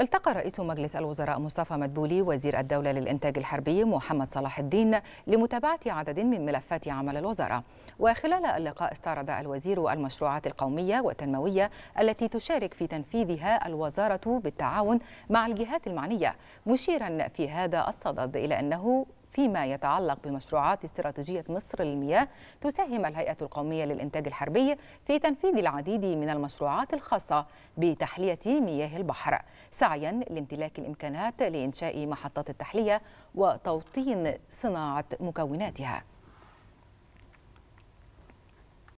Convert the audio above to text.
التقى رئيس مجلس الوزراء مصطفى مدبولي وزير الدولة للإنتاج الحربي محمد صلاح الدين لمتابعة عدد من ملفات عمل الوزارة وخلال اللقاء استعرض الوزير المشروعات القومية والتنموية التي تشارك في تنفيذها الوزارة بالتعاون مع الجهات المعنية مشيرا في هذا الصدد إلى أنه فيما يتعلق بمشروعات استراتيجية مصر للمياه تساهم الهيئة القومية للإنتاج الحربي في تنفيذ العديد من المشروعات الخاصة بتحلية مياه البحر سعيا لامتلاك الإمكانات لإنشاء محطات التحلية وتوطين صناعة مكوناتها